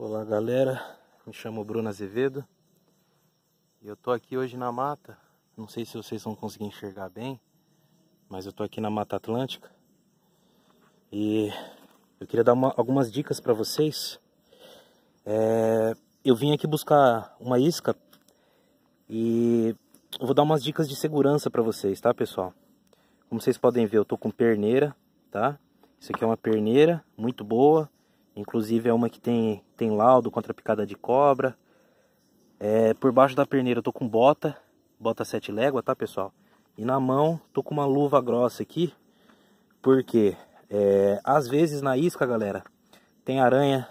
Olá galera, me chamo Bruno Azevedo e eu tô aqui hoje na mata. Não sei se vocês vão conseguir enxergar bem, mas eu tô aqui na Mata Atlântica e eu queria dar uma, algumas dicas para vocês. É, eu vim aqui buscar uma isca e eu vou dar umas dicas de segurança para vocês, tá pessoal? Como vocês podem ver, eu tô com perneira, tá? Isso aqui é uma perneira muito boa Inclusive é uma que tem, tem laudo contra picada de cobra. É, por baixo da perneira eu tô com bota, bota 7 légua, tá pessoal? E na mão tô com uma luva grossa aqui, porque é, às vezes na isca, galera, tem aranha.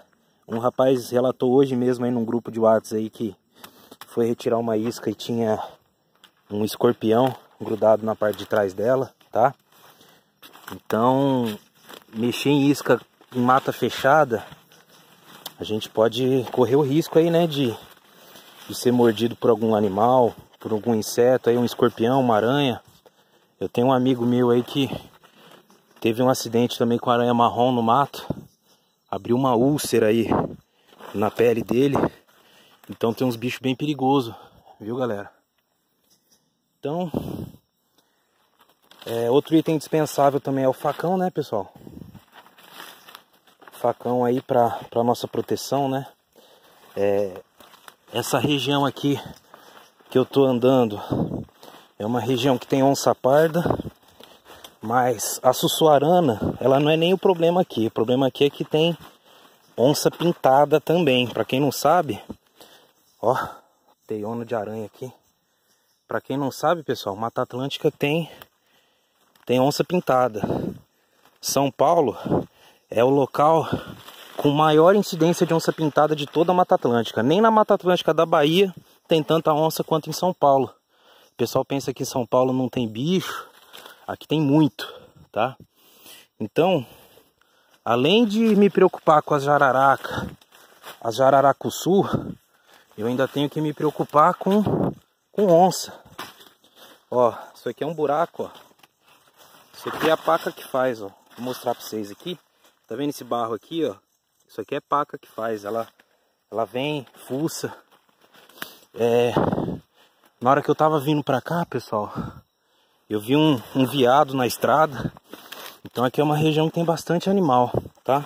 Um rapaz relatou hoje mesmo aí num grupo de Whats aí que foi retirar uma isca e tinha um escorpião grudado na parte de trás dela, tá? Então, mexer em isca em mata fechada, a gente pode correr o risco aí, né, de, de ser mordido por algum animal, por algum inseto, aí um escorpião, uma aranha. Eu tenho um amigo meu aí que teve um acidente também com aranha marrom no mato, abriu uma úlcera aí na pele dele. Então tem uns bichos bem perigosos, viu, galera? Então, é, outro item dispensável também é o facão, né, pessoal? facão aí para nossa proteção, né? É, essa região aqui que eu tô andando é uma região que tem onça parda, mas a sussuarana, ela não é nem o problema aqui. O problema aqui é que tem onça pintada também. Para quem não sabe, ó, teiona de aranha aqui. Para quem não sabe, pessoal, Mata Atlântica tem tem onça pintada. São Paulo é o local com maior incidência de onça pintada de toda a Mata Atlântica. Nem na Mata Atlântica da Bahia tem tanta onça quanto em São Paulo. O pessoal pensa que em São Paulo não tem bicho, aqui tem muito, tá? Então, além de me preocupar com as jararaca, as jararacuçu, eu ainda tenho que me preocupar com, com onça. Ó, isso aqui é um buraco, ó. Isso aqui é a paca que faz, ó. Vou mostrar pra vocês aqui. Tá vendo esse barro aqui, ó? Isso aqui é paca que faz. Ela, ela vem, fuça. É... Na hora que eu tava vindo pra cá, pessoal, eu vi um, um viado na estrada. Então aqui é uma região que tem bastante animal, tá?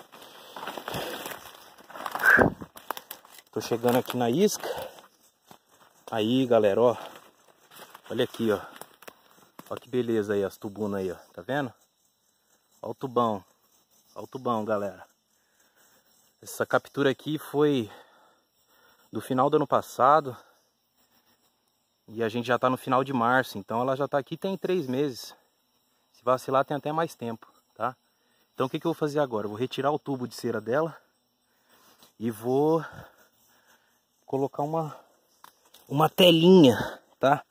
Tô chegando aqui na isca. Aí, galera, ó. Olha aqui, ó. Olha que beleza aí, as tubunas aí, ó. Tá vendo? Olha o tubão. Olha o tubão, galera. Essa captura aqui foi do final do ano passado. E a gente já está no final de março, então ela já está aqui tem três meses. Se vacilar tem até mais tempo, tá? Então o que, que eu vou fazer agora? Eu vou retirar o tubo de cera dela e vou colocar uma, uma telinha, tá?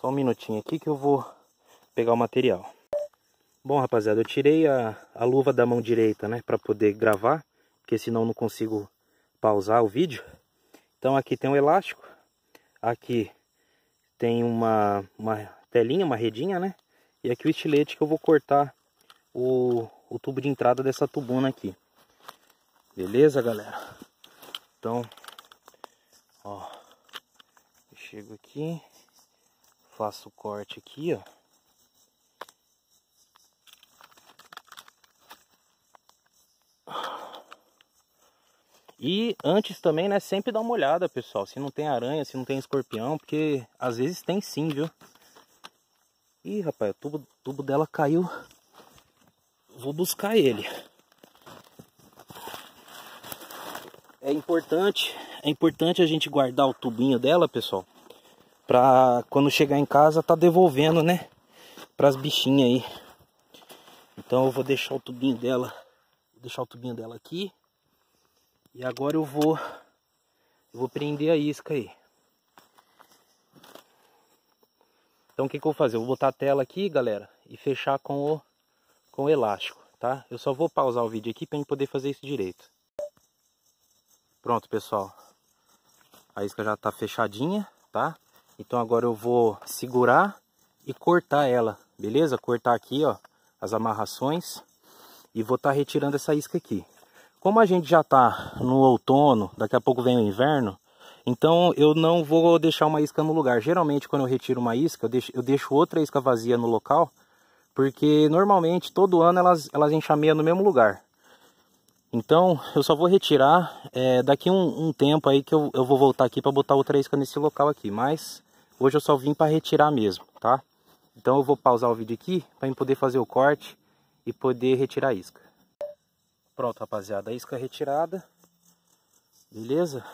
Só um minutinho aqui que eu vou pegar o material. Bom, rapaziada, eu tirei a, a luva da mão direita, né, para poder gravar, porque senão não consigo pausar o vídeo. Então aqui tem um elástico, aqui tem uma, uma telinha, uma redinha, né, e aqui o estilete que eu vou cortar o, o tubo de entrada dessa tubuna aqui. Beleza, galera? Então, ó, eu chego aqui, faço o corte aqui, ó. E antes também, né, sempre dá uma olhada, pessoal, se não tem aranha, se não tem escorpião, porque às vezes tem sim, viu? Ih, rapaz, o tubo, tubo dela caiu. Vou buscar ele. É importante, é importante a gente guardar o tubinho dela, pessoal, pra quando chegar em casa tá devolvendo, né, pras bichinhas aí. Então eu vou deixar o tubinho dela, vou deixar o tubinho dela aqui. E agora eu vou, eu vou prender a isca aí. Então o que, que eu vou fazer? Eu vou botar a tela aqui, galera, e fechar com o, com o elástico, tá? Eu só vou pausar o vídeo aqui para gente poder fazer isso direito. Pronto, pessoal. A isca já está fechadinha, tá? Então agora eu vou segurar e cortar ela, beleza? Cortar aqui, ó, as amarrações e vou estar tá retirando essa isca aqui. Como a gente já está no outono, daqui a pouco vem o inverno, então eu não vou deixar uma isca no lugar. Geralmente quando eu retiro uma isca, eu deixo, eu deixo outra isca vazia no local, porque normalmente todo ano elas, elas enxameiam no mesmo lugar. Então eu só vou retirar é, daqui um, um, tempo aí que eu, eu vou voltar aqui para botar outra isca nesse local aqui. Mas hoje eu só vim para retirar mesmo, tá? Então eu vou pausar o vídeo aqui para poder fazer o corte e poder retirar a isca. Pronto, rapaziada, é a isca retirada. Beleza?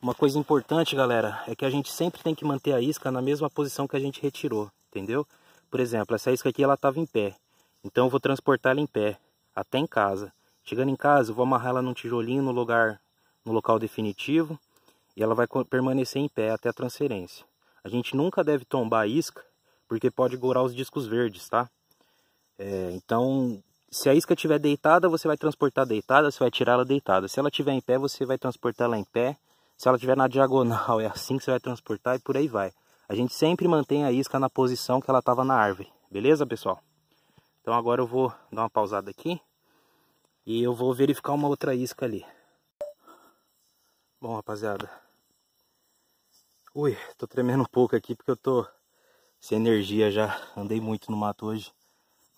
Uma coisa importante, galera, é que a gente sempre tem que manter a isca na mesma posição que a gente retirou, entendeu? Por exemplo, essa isca aqui ela estava em pé. Então eu vou transportar ela em pé, até em casa. Chegando em casa, eu vou amarrar ela num tijolinho no lugar, no local definitivo, e ela vai permanecer em pé até a transferência. A gente nunca deve tombar a isca, porque pode gorar os discos verdes, tá? É, então, se a isca estiver deitada, você vai transportar deitada, você vai tirar ela deitada. Se ela estiver em pé, você vai transportar ela em pé. Se ela estiver na diagonal, é assim que você vai transportar e por aí vai. A gente sempre mantém a isca na posição que ela estava na árvore. Beleza, pessoal? Então agora eu vou dar uma pausada aqui. E eu vou verificar uma outra isca ali. Bom, rapaziada. Ui, tô tremendo um pouco aqui porque eu tô sem energia já. Andei muito no mato hoje.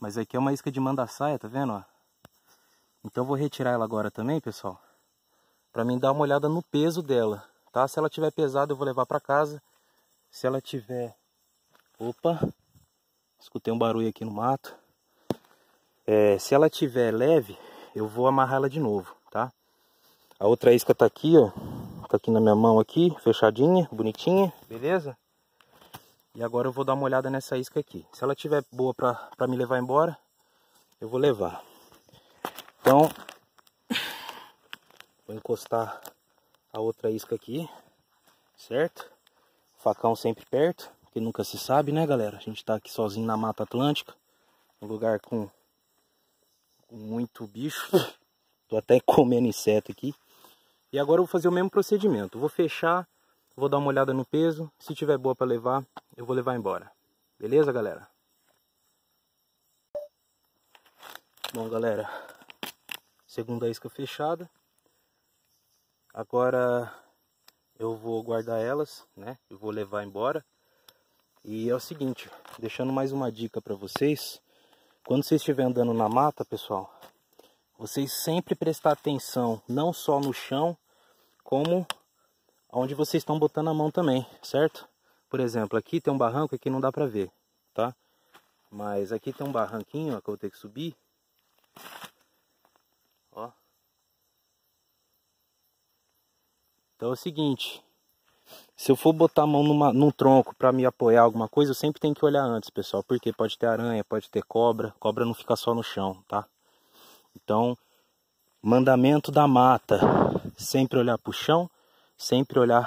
Mas aqui é uma isca de manda-saia, tá vendo? Ó? Então eu vou retirar ela agora também, pessoal. Pra mim dar uma olhada no peso dela, tá? Se ela tiver pesada eu vou levar pra casa. Se ela tiver... Opa! Escutei um barulho aqui no mato. É, se ela tiver leve, eu vou amarrar ela de novo, tá? A outra isca tá aqui, ó. Tá aqui na minha mão aqui, fechadinha, bonitinha, beleza? E agora eu vou dar uma olhada nessa isca aqui. Se ela tiver boa para me levar embora, eu vou levar. Então, vou encostar a outra isca aqui, certo? Facão sempre perto, que nunca se sabe, né, galera? A gente tá aqui sozinho na Mata Atlântica, um lugar com muito bicho. Tô até comendo inseto aqui. E agora eu vou fazer o mesmo procedimento. vou fechar Vou dar uma olhada no peso, se tiver boa para levar, eu vou levar embora. Beleza, galera? Bom, galera, segunda isca fechada. Agora eu vou guardar elas, né? Eu vou levar embora. E é o seguinte, deixando mais uma dica para vocês, quando vocês estiverem andando na mata, pessoal, vocês sempre prestar atenção não só no chão, como onde vocês estão botando a mão também, certo? Por exemplo, aqui tem um barranco que não dá pra ver, tá? Mas aqui tem um barranquinho ó, que eu vou ter que subir. Ó. Então é o seguinte, se eu for botar a mão numa, num tronco para me apoiar alguma coisa, eu sempre tenho que olhar antes, pessoal, porque pode ter aranha, pode ter cobra, cobra não fica só no chão, tá? Então, mandamento da mata, sempre olhar para o chão, sempre olhar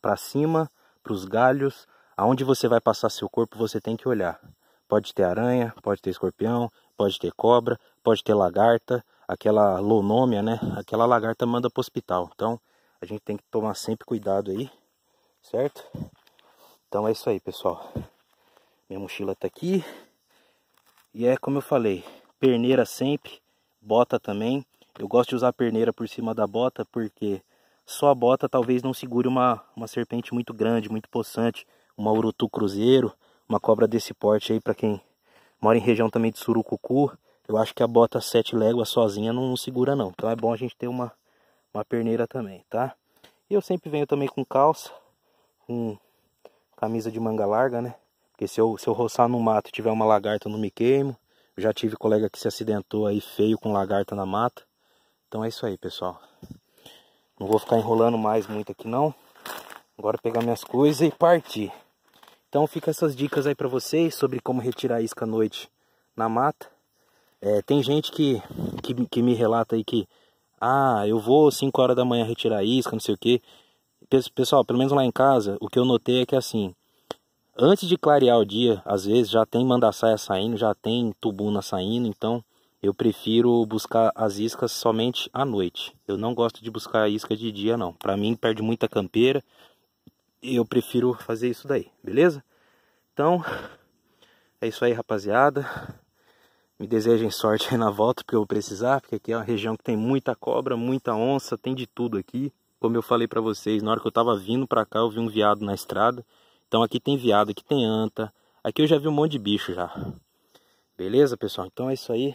para cima, para os galhos, aonde você vai passar seu corpo, você tem que olhar. Pode ter aranha, pode ter escorpião, pode ter cobra, pode ter lagarta, aquela lonômia, né? Aquela lagarta manda para o hospital. Então, a gente tem que tomar sempre cuidado aí, certo? Então é isso aí, pessoal. Minha mochila tá aqui. E é como eu falei, perneira sempre, bota também. Eu gosto de usar perneira por cima da bota porque só a bota talvez não segure uma, uma serpente muito grande, muito possante, uma urutu cruzeiro, uma cobra desse porte aí para quem mora em região também de surucucu. Eu acho que a bota sete léguas sozinha não, segura não. Então é bom a gente ter uma, uma perneira também, tá? E eu sempre venho também com calça, com camisa de manga larga, né? Porque se eu, se eu roçar no mato e tiver uma lagarta, eu não me queimo. Eu já tive colega que se acidentou aí feio com lagarta na mata. Então é isso aí, pessoal. Não vou ficar enrolando mais muito aqui não. Agora pegar minhas coisas e partir. Então fica essas dicas aí para vocês sobre como retirar isca à noite na mata. É, tem gente que, que, que, me relata aí que ah, eu vou 5 horas da manhã retirar isca, não sei o que. Pessoal, pelo menos lá em casa, o que eu notei é que assim, antes de clarear o dia, às vezes já tem mandaçaia saindo, já tem tubuna saindo, então eu prefiro buscar as iscas somente à noite. Eu não gosto de buscar a isca de dia não. Para mim perde muita campeira. E eu prefiro fazer isso daí, beleza? Então, é isso aí, rapaziada. Me desejem sorte aí na volta, porque eu vou precisar, porque aqui é uma região que tem muita cobra, muita onça, tem de tudo aqui. Como eu falei para vocês, na hora que eu tava vindo para cá, eu vi um viado na estrada. Então aqui tem viado, aqui tem anta. Aqui eu já vi um monte de bicho já. Beleza, pessoal? Então é isso aí.